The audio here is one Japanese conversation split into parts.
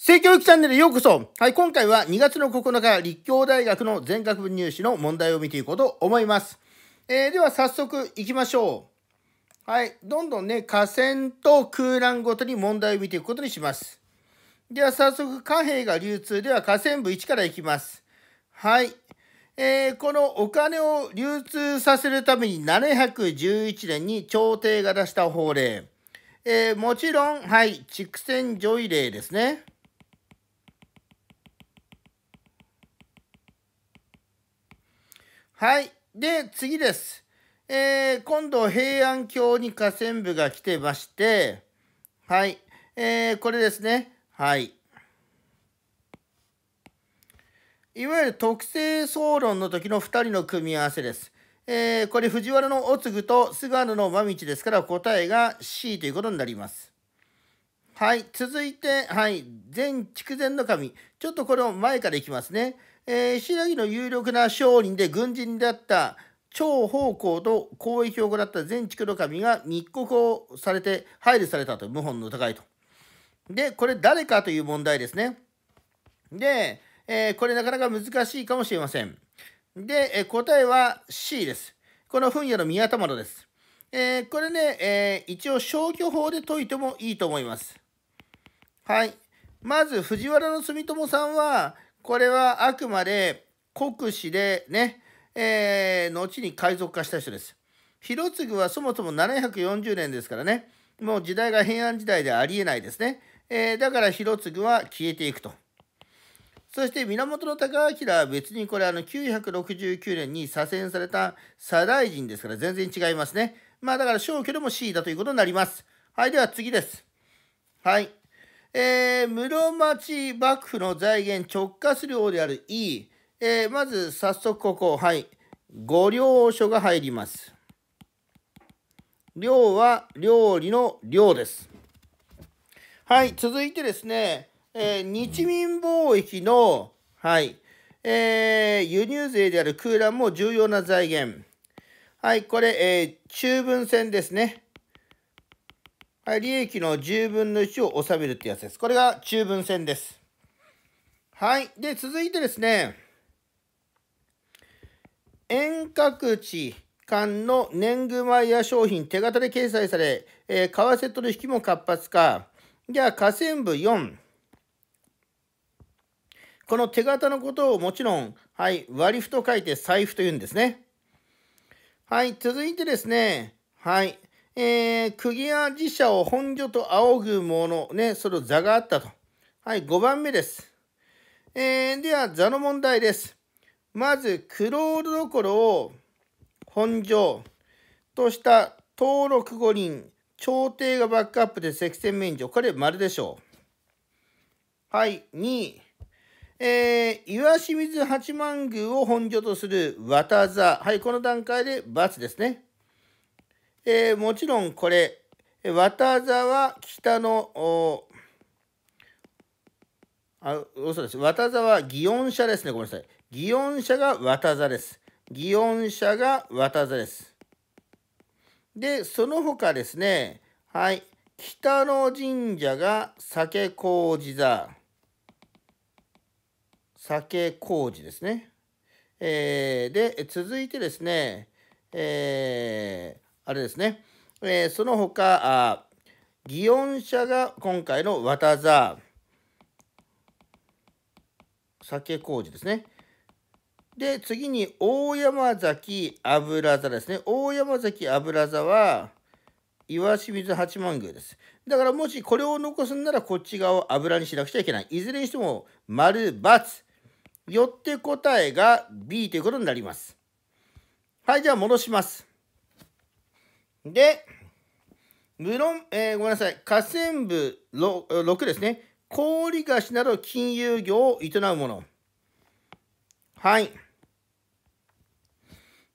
性教育チャンネルへようこそはい、今回は2月の9日、立教大学の全学部入試の問題を見ていこうと思います。えー、では早速行きましょう。はい、どんどんね、河川と空欄ごとに問題を見ていくことにします。では早速、貨幣が流通では河川部1からいきます。はい。えー、このお金を流通させるために711年に朝廷が出した法令。えー、もちろん、はい、畜線除異令ですね。はい。で、次です。えー、今度、平安京に河川部が来てまして、はい。えー、これですね。はい。いわゆる特性総論の時の2人の組み合わせです。えー、これ藤原のおつぐと菅野の真道ですから答えが C ということになります。はい、続いて、はい、全筑前の神。ちょっとこれを前からいきますね。えー、新の有力な商人で軍人であった張方向と交易を行った全地区の神が密告をされて配慮されたと謀反の疑いと。でこれ誰かという問題ですね。で、えー、これなかなか難しいかもしれません。で、えー、答えは C です。この分野の宮田丸です。えー、これね、えー、一応消去法で解いてもいいと思います。はい。まず藤原住友さんは、これはあくまで国司でね、えー、後に海賊化した人です。広次はそもそも740年ですからね、もう時代が平安時代でありえないですね。えー、だから広次は消えていくと。そして源高明は別にこれあの969年に左遷された左大臣ですから全然違いますね。まあだから消去でも C だということになります。はい、では次です。はい。えー、室町幕府の財源直轄領である E、えー、まず早速ここ、はい、御領書が入ります。量は料理の量です。はい、続いてですね、えー、日民貿易の、はい、えー、輸入税である空欄も重要な財源。はい、これ、えー、中文線ですね。はい、利益の10分の1を収めるってやつです。これが中分線です。はい。で、続いてですね、遠隔地間の年貢米や商品手形で掲載され、えー、為替取引も活発化。じゃあ、河川部4。この手形のことをもちろん、はい、割符と書いて財布というんですね。はい、続いてですね、はい、えー、釘や寺社を本所と仰ぐの、ね、その座があったと。はい、5番目です。えー、では、座の問題です。まず、クロールどころを本所とした登録五輪、朝廷がバックアップで積戦免除。これ、丸でしょう。はい、2位。えー、岩清水八幡宮を本所とする渡座。はい、この段階で×ですね。えー、もちろんこれ、渡沢北の、あ、嘘です。渡沢祇園社ですね。ごめんなさい。祇園社が渡座です。祇園社が渡座です。で、その他ですね、はい。北の神社が酒麹座。酒麹ですね。えー、で、続いてですね、えー、あれですね。えー、その他、祇園社が今回の綿座、酒事ですね。で、次に大山崎油座ですね。大山崎油座は、岩清水八幡宮です。だからもしこれを残すんならこっち側を油にしなくちゃいけない。いずれにしても丸×。よって答えが B ということになります。はい、じゃあ戻します。で、無論、えー、ごめんなさい、河川部 6, 6ですね、氷菓子など金融業を営も者。はい。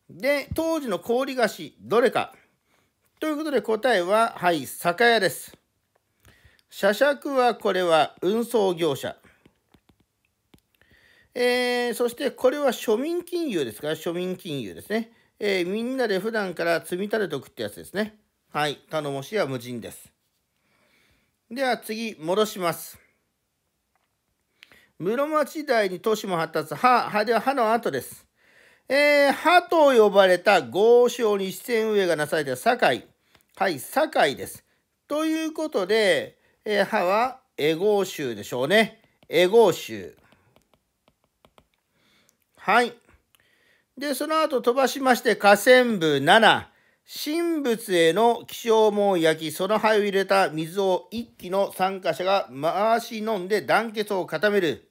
で、当時の氷菓子、どれか。ということで答えは、はい、酒屋です。社尺はこれは運送業者。えー、そしてこれは庶民金融ですから、庶民金融ですね。えー、みんなで普段から積み立てておくってやつですね。はい。頼もしいは無人です。では次、戻します。室町時代に都市も発達、歯、歯では歯の後です。えー、歯と呼ばれた豪商に四川上がなされた堺。はい、堺です。ということで、えー、歯はエゴ州でしょうね。エゴ州。はい。で、その後飛ばしまして、河川部7、神仏への気象門焼き、その灰を入れた水を一気の参加者が回し飲んで団結を固める。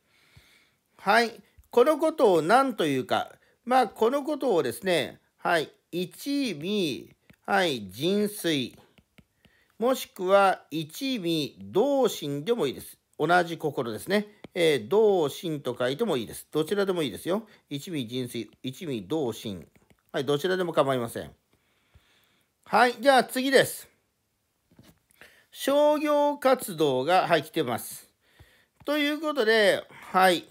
はい。このことを何というか、まあ、このことをですね、はい。一味、はい、人水。もしくは一味同心でもいいです。同じ心ですね。えー、同心と書いてもいいです。どちらでもいいですよ。一味人水、一味同心。はい、どちらでも構いません。はい、じゃあ次です。商業活動が、はい、来てます。ということで、はい。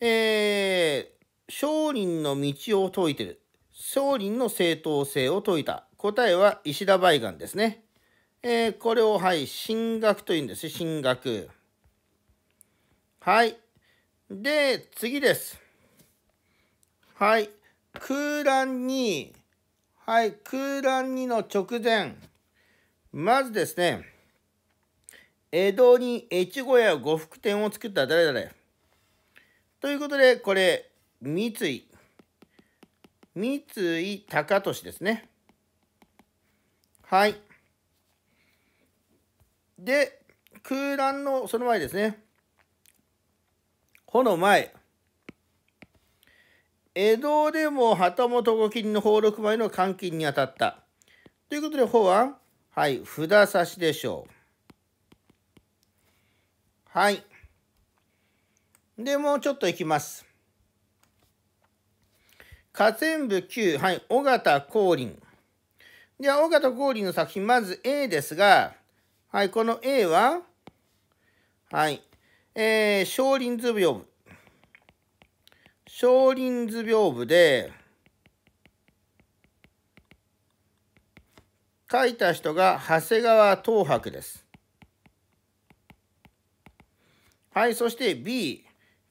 えー、商人の道を説いてる。商人の正当性を説いた。答えは石田梅岩ですね。えー、これを、はい、神学と言うんです。神学。はい。で、次です。はい。空欄に、はい。空欄にの直前。まずですね。江戸に越後や呉服店を作った誰々。ということで、これ、三井。三井高俊ですね。はい。で、空欄のその前ですね。この前、江戸でも旗本御金の放禄前の換金に当たった。ということで、法は、はい、札差しでしょう。はい。で、もうちょっといきます。河川部9、はい、尾形光林。では、尾形光林の作品、まず A ですが、はい、この A は、はい、えー、少林図屏風。少林図屏風で、書いた人が長谷川東博です。はい、そして B。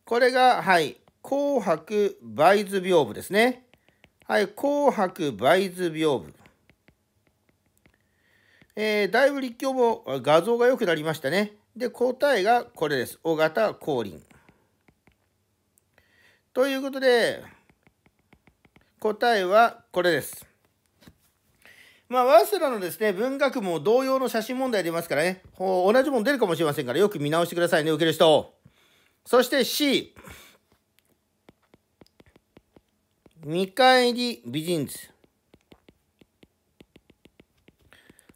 これが、はい、紅白梅図屏風ですね。はい、紅白梅図屏風。えー、だいぶ立教も画像が良くなりましたね。で、答えがこれです。尾形光琳。ということで、答えはこれです。まあ、早稲田のですね、文学も同様の写真問題出ますからね、同じもん出るかもしれませんから、よく見直してくださいね、受ける人。そして C。見返り美人図。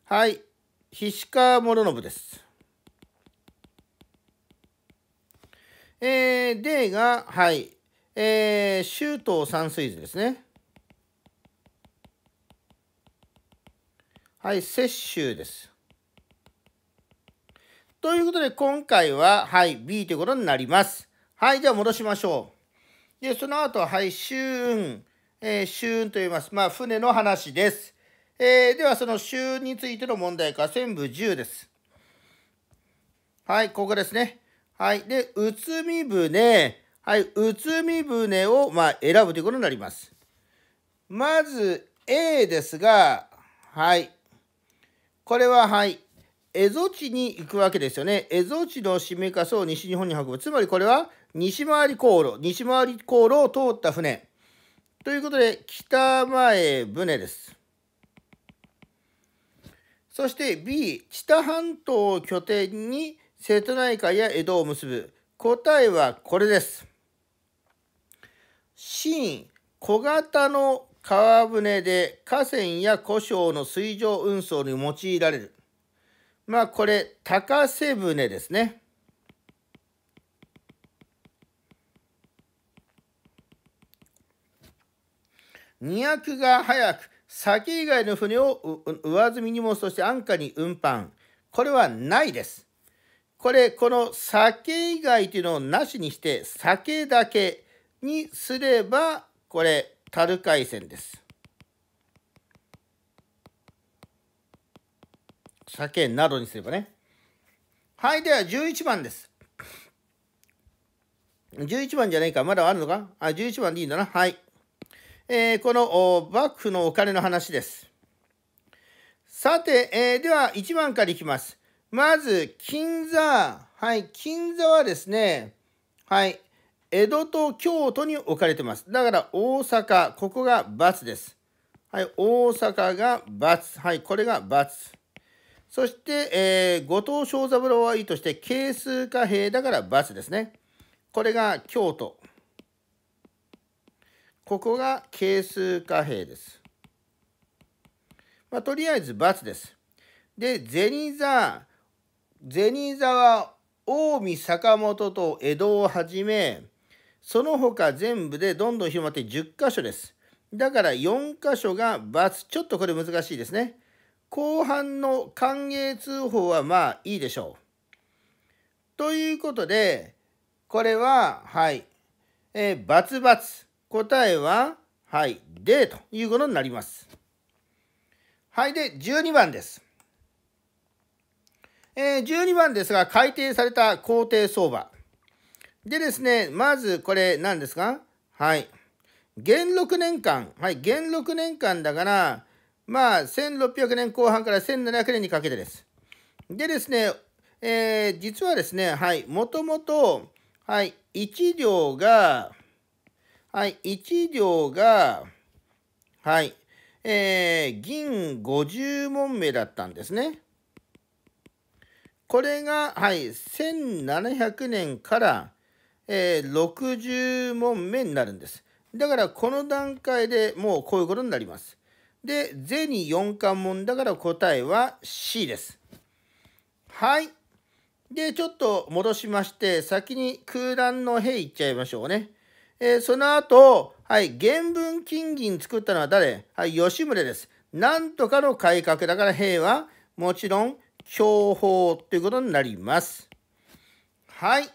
はい。菱川諸信です。えー、でが、はい、えー、周東山水図ですね。はい、雪舟です。ということで、今回は、はい、B ということになります。はい、では戻しましょう。で、その後、はい、周運、えー、運と言います。まあ、船の話です。えー、では、その周運についての問題から、全部10です。はい、ここですね。はい。で、うつみ船。はい。うつみ船を、まあ、選ぶということになります。まず、A ですが、はい。これは、はい。蝦夷地に行くわけですよね。蝦夷地の湿めかそを西日本に運ぶ。つまりこれは西回り航路、西回り航路を通った船。ということで、北前船です。そして B、知多半島を拠点に瀬戸内海や江戸を結ぶ答えはこれです新小型の川船で河川や湖沼の水上運送に用いられるまあこれ高瀬船ですね荷役が早く先以外の船を上積み荷物として安価に運搬これはないですこれ、この酒以外というのをなしにして、酒だけにすれば、これ、樽回線です。酒などにすればね。はい、では11番です。11番じゃないか。まだあるのかあ、11番でいいんだな。はい。えー、この幕府のお金の話です。さて、えー、では1番からいきます。まず、金座。はい、金座はですね、はい、江戸と京都に置かれてます。だから大阪、ここが×です。はい、大阪が×。はい、これが×。そして、えー、後藤正三郎はいいとして、係数貨幣だから×ですね。これが京都。ここが係数貨幣です。まあ、とりあえず×です。で、銭座、銭沢近江坂本と江戸をはじめその他全部でどんどん広まって10箇所ですだから4箇所が×ちょっとこれ難しいですね後半の歓迎通報はまあいいでしょうということでこれははいえー、××答えははいでということになりますはいで12番です12番ですが、改定された公定相場。でですね、まずこれなんですかはい。元6年間、はい、元6年間だから、まあ、1600年後半から1700年にかけてです。でですね、えー、実はですね、はい、もともと、はい、1両が、はい、1両が、はい、えー、銀50門目だったんですね。これが、はい、1700年から、えー、60問目になるんです。だからこの段階でもうこういうことになります。で、銭4関門だから答えは C です。はい。で、ちょっと戻しまして、先に空欄の兵いっちゃいましょうね。えー、その後、はい、原文金銀作ったのは誰はい、吉宗です。なんとかの改革だから兵は、もちろん標法ということになります。はい。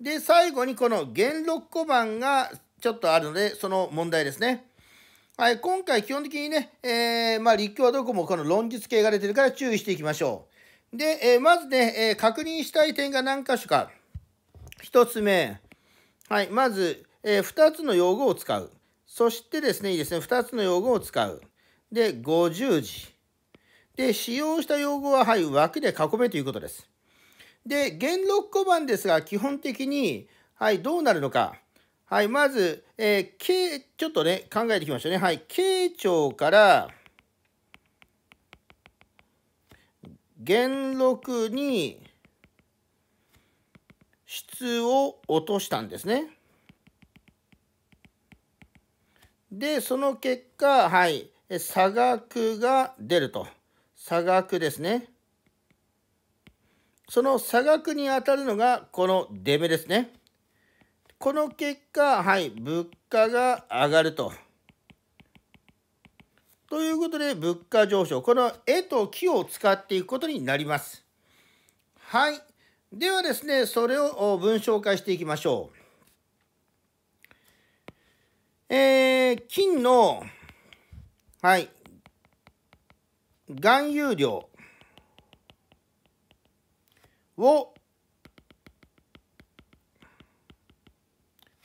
で、最後にこの元禄小判がちょっとあるので、その問題ですね。はい、今回基本的にね、えー、まあ、立教はどこもこの論述形が出てるから注意していきましょう。で、えー、まずね、えー、確認したい点が何箇所か。1つ目。はい、まず、え2つの用語を使う。そしてですね、いいですね、2つの用語を使う。で、50字。で、使用した用語は、はい、枠で囲めということです。で、元禄小判ですが、基本的に、はい、どうなるのか。はい、まず、えー、ちょっとね、考えてきましたね。はい、慶長から、元禄に、質を落としたんですね。で、その結果、はい、差額が出ると。差額ですね。その差額に当たるのがこの出目ですね。この結果、はい、物価が上がると。ということで、物価上昇。この絵と木を使っていくことになります。はい。ではですね、それを文章化していきましょう。えー、金の、はい、含有量を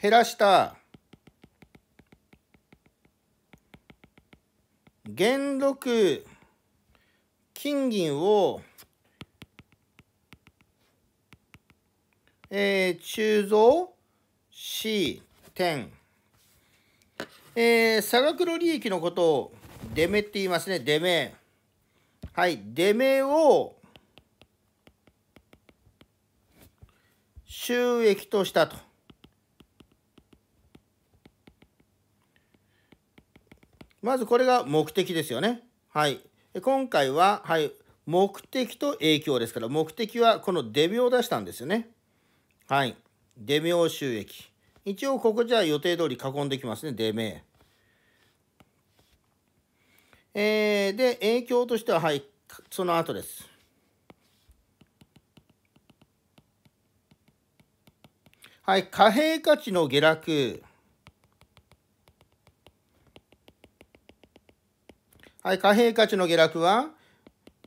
減らした元禄金銀を、えー、鋳造し点、えー、差額の利益のことを出目って言いますね出目。はい、出目を収益としたと。まずこれが目的ですよね。はい。今回は、はい、目的と影響ですから、目的はこの出目を出したんですよね。はい。出目収益。一応ここじゃあ予定通り囲んできますね、出目。えー、で、影響としては、はい、その後です。はい、貨幣価値の下落。はい、貨幣価値の下落は、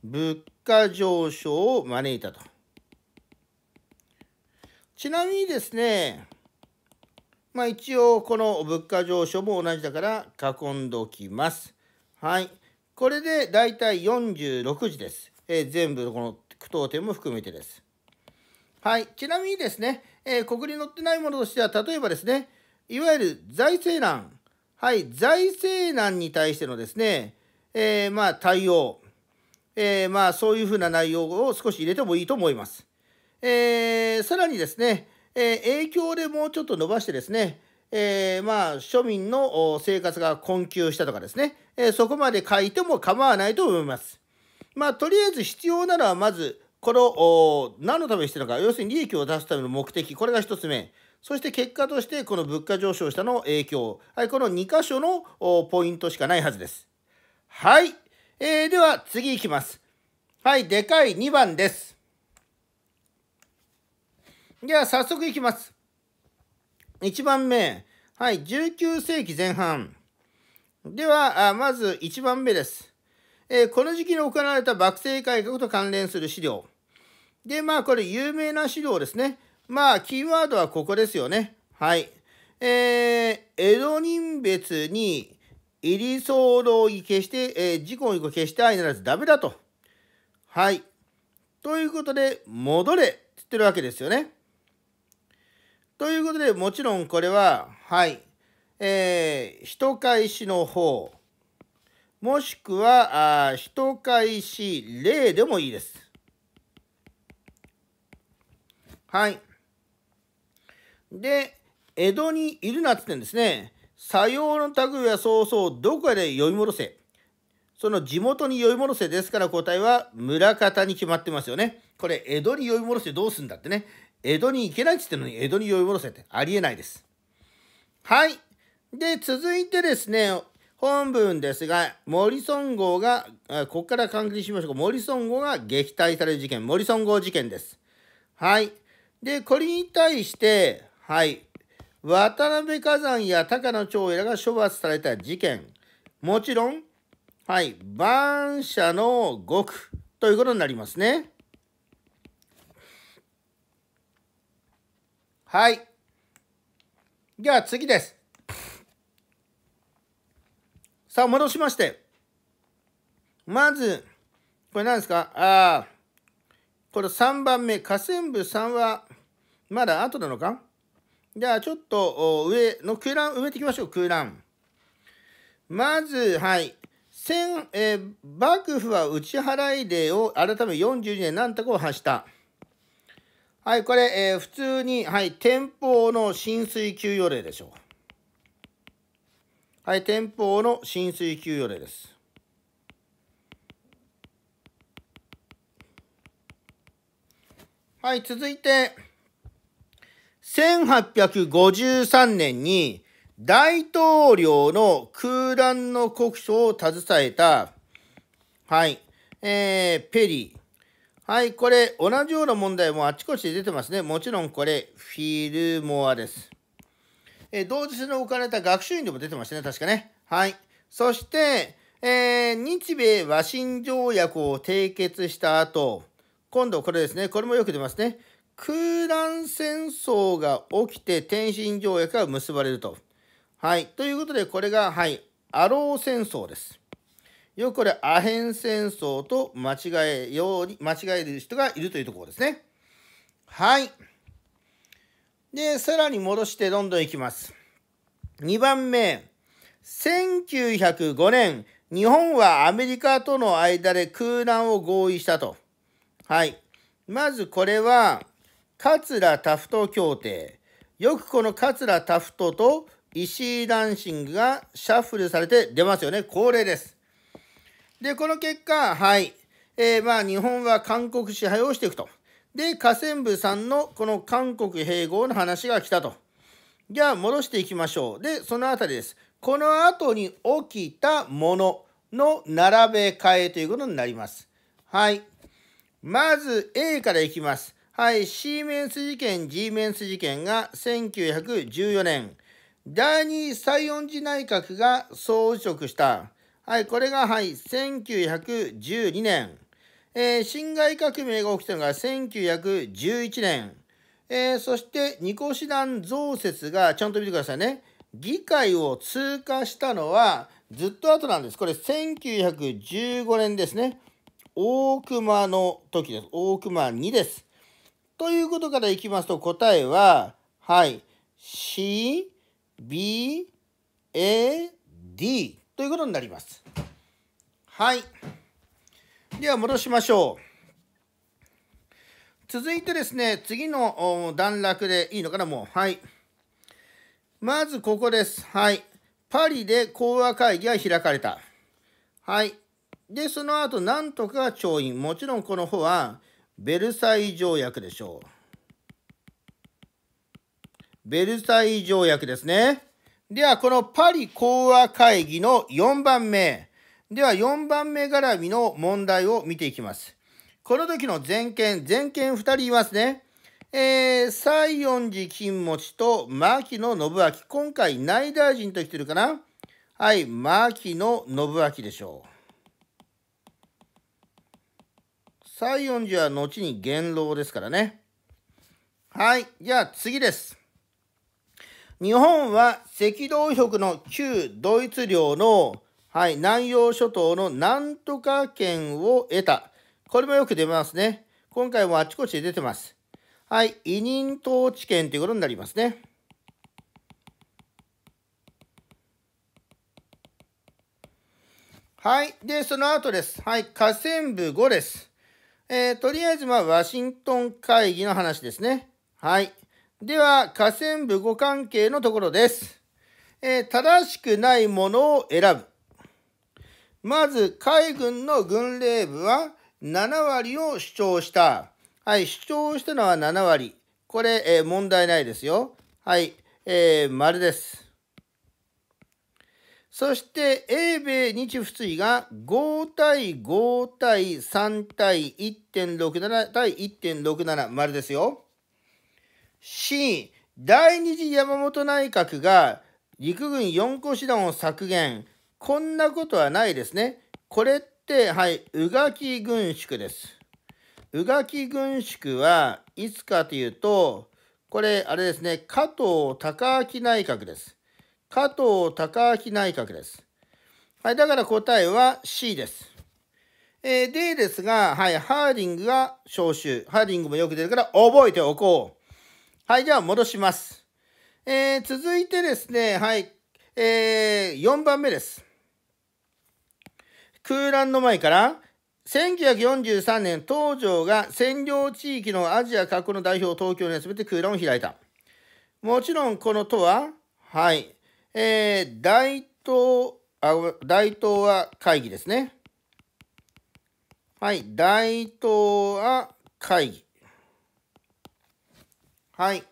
物価上昇を招いたと。ちなみにですね、まあ一応この物価上昇も同じだから囲んでおきます。はい。これで大体46時です。えー、全部この句読点も含めてです。はい。ちなみにですね、えー、こに載ってないものとしては、例えばですね、いわゆる財政難。はい。財政難に対してのですね、えー、まあ対応。えー、まあそういうふうな内容を少し入れてもいいと思います。えー、さらにですね、えー、影響でもうちょっと伸ばしてですね、えー、まあ、庶民の生活が困窮したとかですね、えー、そこまで書いても構わないと思います。まあ、とりあえず必要なのは、まず、この、何のためにしてるのか、要するに利益を出すための目的、これが一つ目。そして結果として、この物価上昇したの影響。はい、この2箇所のポイントしかないはずです。はい。えー、では、次いきます。はい、でかい2番です。では、早速いきます。1番目、はい、19世紀前半。では、まず1番目です。えー、この時期に行われた幕政改革と関連する資料。で、まあ、これ有名な資料ですね。まあ、キーワードはここですよね。はい。えー、江戸人別に、入り動を消して、えー、事故を消して相ならずダメだと。はい。ということで、戻れって言ってるわけですよね。ということで、もちろんこれは、はい、えー、人返しの方、もしくは、あ人返し例でもいいです。はい。で、江戸にいるなって言ってんですね。さようの類はそうそう、どこかで呼び戻せ。その地元に呼び戻せですから答えは村方に決まってますよね。これ、江戸に呼び戻せどうすんだってね。江戸に行けないっつってのに江戸に呼び戻せってありえないです。はい。で、続いてですね、本文ですが、森孫号が、ここから関係しましょう。森リソ号が撃退される事件、森孫号事件です。はい。で、これに対して、はい。渡辺崋山や高野長也が処罰された事件。もちろん、はい。晩ーの獄ということになりますね。はい。では次です。さあ、戻しまして。まず、これ何ですかああ、これ3番目、河川部3は、まだ後なのかじゃあ、ちょっと上の空欄埋めていきましょう、空欄。まず、はい。戦、えー、幕府は打ち払いでを改め42年何とかを発した。はい、これ、えー、普通に、はい、天保の浸水給与例でしょう。はい、天保の浸水給与例です。はい、続いて、1853年に大統領の空欄の国書を携えた、はい、えー、ペリー、はい、これ、同じような問題もあちこちで出てますね。もちろんこれ、フィルモアです。えー、同時性の置かれた学習院でも出てましたね、確かね。はい。そして、えー、日米和親条約を締結した後、今度これですね、これもよく出ますね。空欄戦争が起きて天津条約が結ばれると。はい。ということで、これが、はい、アロー戦争です。よくこれアヘン戦争と間違えように間違える人がいるというところですねはいでさらに戻してどんどんいきます2番目1905年日本はアメリカとの間で空欄を合意したとはいまずこれは桂タフト協定よくこの桂タフトと石井ランシングがシャッフルされて出ますよね恒例ですで、この結果、はい。えー、まあ、日本は韓国支配をしていくと。で、河川部さんのこの韓国併合の話が来たと。じゃあ、戻していきましょう。で、そのあたりです。この後に起きたものの並べ替えということになります。はい。まず A からいきます。はい。シーメンス事件、G メンス事件が1914年。第2西園寺内閣が総辞職した。はい、これが、はい、1912年。えー、辛亥革命が起きたのが1911年。えー、そして、二個師団増設が、ちゃんと見てくださいね。議会を通過したのは、ずっと後なんです。これ、1915年ですね。大熊の時です。大熊2です。ということからいきますと、答えは、はい、C、B、A、D。ということになります。はい。では戻しましょう。続いてですね、次の段落でいいのかな、もう。はい。まずここです。はい。パリで講和会議が開かれた。はい。で、その後、なんとか調印。もちろんこの方は、ベルサイ条約でしょう。ベルサイ条約ですね。では、このパリ講和会議の4番目。では、4番目絡みの問題を見ていきます。この時の全権、全権2人いますね。えー、西園寺金持ちと牧野信明。今回内大臣と来てるかなはい、牧野信明でしょう。西園寺は後に元老ですからね。はい、じゃあ次です。日本は赤道北の旧ドイツ領の、はい、南洋諸島のなんとか県を得た。これもよく出ますね。今回もあちこちで出てます。はい、委任統治権ということになりますね。はい。で、その後です。はい。河川部5です。えー、とりあえず、まあ、ワシントン会議の話ですね。はい。では、下線部語関係のところです。えー、正しくないものを選ぶ。まず、海軍の軍令部は7割を主張した。はい、主張したのは7割。これ、えー、問題ないですよ。はい、えー、丸です。そして、英米日仏意が5対5対3対1.67対1.67丸ですよ。C、第二次山本内閣が陸軍4個師団を削減。こんなことはないですね。これって、はい、宇垣軍縮です。宇垣軍縮はいつかというと、これ、あれですね、加藤隆明内閣です。加藤隆明内閣です。はい、だから答えは C です。えー、D ですが、はい、ハーリングが招集。ハーリングもよく出るから覚えておこう。はい、じゃあ戻します。えー、続いてですね、はい、えー、4番目です。空欄の前から、1943年、東条が占領地域のアジア各国の代表を東京に集めて空欄を開いた。もちろん、この都は、はい、えー、大東、あ、大東亜会議ですね。はい、大東亜会議。はい。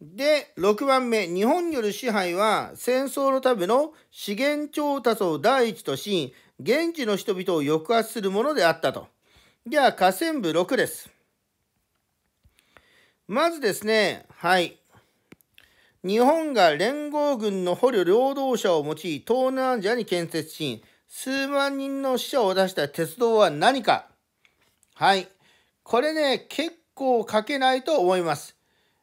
で、6番目、日本による支配は戦争のための資源調達を第一とし、現地の人々を抑圧するものであったと。では、河川部6です。まずですね、はい。日本が連合軍の捕虜労働者を用い、東南アジアに建設し、数万人の死者を出した鉄道は何かはい。これね、結う書けないと思います。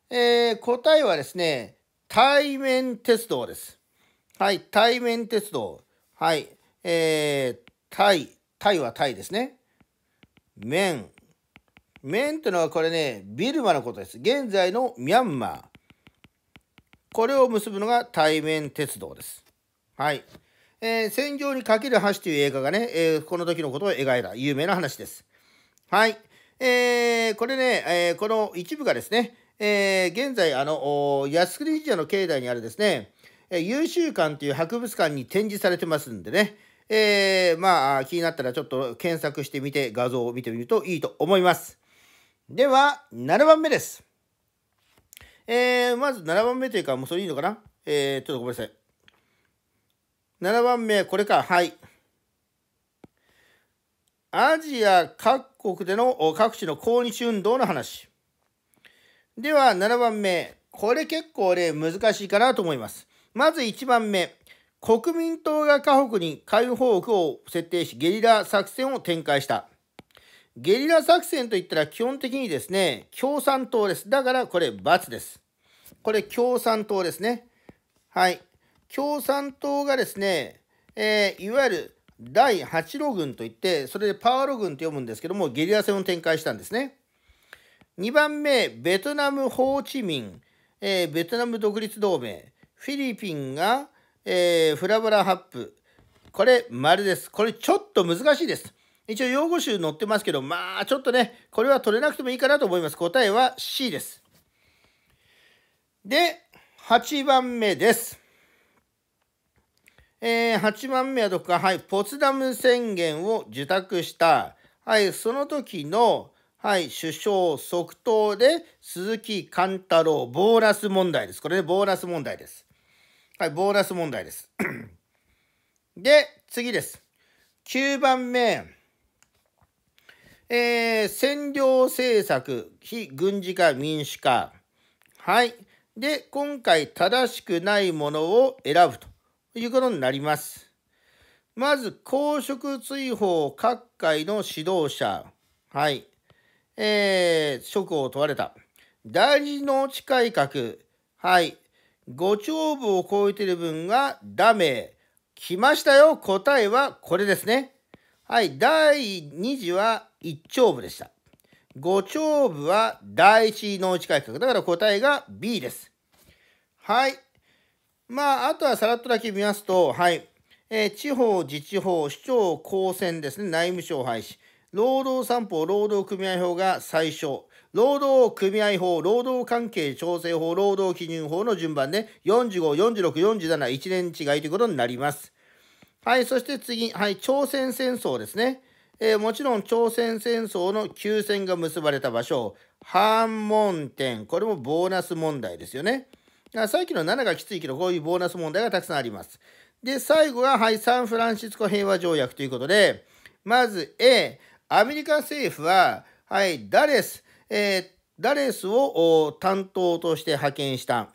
えー、答えはですね、対面鉄道です。はい、対面鉄道。はい、えー、タイ、タイはタイですね。面。面というのはこれね、ビルマのことです。現在のミャンマー。これを結ぶのが対面鉄道です。はい。えー、戦場にかける橋という映画がね、えー、この時のことを描いた有名な話です。はい。えー、これね、えー、この一部がですね、えー、現在、あの、靖国神社の境内にあるですね、え優秀館という博物館に展示されてますんでね、えー、まあ、気になったらちょっと検索してみて、画像を見てみるといいと思います。では、7番目です。えー、まず7番目というか、もうそれいいのかなえー、ちょっとごめんなさい。7番目、これか。はい。アジア各国での各地の抗日運動の話。では、7番目。これ結構ね、難しいかなと思います。まず1番目。国民党が河北に解放区を設定し、ゲリラ作戦を展開した。ゲリラ作戦といったら基本的にですね、共産党です。だからこれ、×です。これ、共産党ですね。はい。共産党がですね、えー、いわゆる第8路軍といってそれでパワーロ軍と読むんですけどもゲリラ戦を展開したんですね2番目ベトナム・ホーチミン、えー、ベトナム独立同盟フィリピンが、えー、フラブラハップこれ丸ですこれちょっと難しいです一応用語集載ってますけどまあちょっとねこれは取れなくてもいいかなと思います答えは C ですで8番目ですえー、8番目はどこか、はい、ポツダム宣言を受託した、はい、その時の、はい、首相即答で鈴木貫太郎、ボーラス問題です。これね、ボーラス問題です。はい、ボーラス問題です。で、次です。9番目。えー、占領政策、非軍事化、民主化。はい。で、今回正しくないものを選ぶと。いうことになります。まず、公職追放各界の指導者、はい、えー、職を問われた。大事農地改革、はい、五長部を超えている分がダメ。来ましたよ、答えはこれですね。はい、第2次は1長部でした。五長部は第1農地改革。だから答えが B です。はい。まあ、あとはさらっとだけ見ますと、はい。えー、地方、自治法、市長、公選ですね、内務省廃止。労働三法、労働組合法が最初。労働組合法、労働関係調整法、労働基準法の順番で、45、46、47、1年違いということになります。はい、そして次、はい、朝鮮戦争ですね。えー、もちろん朝鮮戦争の休戦が結ばれた場所、反問点、これもボーナス問題ですよね。さっきの7がきついけど、こういうボーナス問題がたくさんあります。で、最後が、はい、サンフランシスコ平和条約ということで、まず A、アメリカ政府は、はい、ダレス、えー、ダレスを担当として派遣した。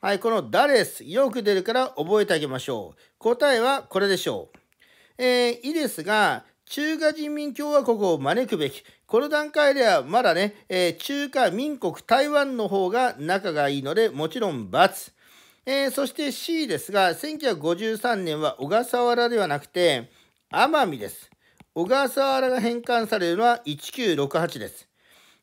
はい、このダレス、よく出るから覚えてあげましょう。答えはこれでしょう。えー、イデスが中華人民共和国を招くべきこの段階ではまだね、えー、中華民国台湾の方が仲がいいので、もちろん×。えー、そして C ですが、1953年は小笠原ではなくて、奄美です。小笠原が返還されるのは1968です。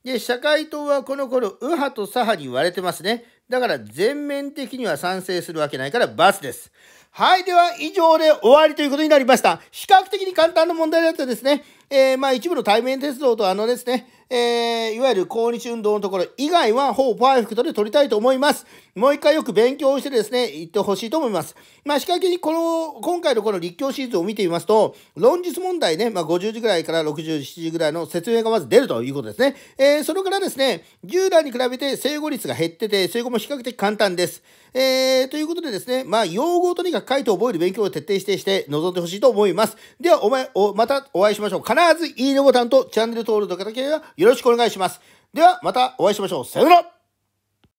で、社会党はこの頃、右派と左派に割れてますね。だから全面的には賛成するわけないから×です。はい、では以上で終わりということになりました。比較的に簡単な問題だったですね。えー、まあ一部の対面鉄道とあのですね、えー、いわゆる抗日運動のところ以外は、ほぼパーフェクトで取りたいと思います。もう一回よく勉強してですね、言ってほしいと思います。まあ、掛けにこの、今回のこの立教シリーズを見てみますと、論述問題ね、まあ、50時ぐらいから60時、7時ぐらいの説明がまず出るということですね。えー、それからですね、従来に比べて生後率が減ってて、生後も比較的簡単です。えー、ということでですね、まあ、用語をとにかく書いて覚える勉強を徹底してして、臨んでほしいと思います。では、お前、お、またお会いしましょう。ずいいねボタンとチャンネル登録の方はよろしくお願いします。ではまたお会いしましょう。さようなら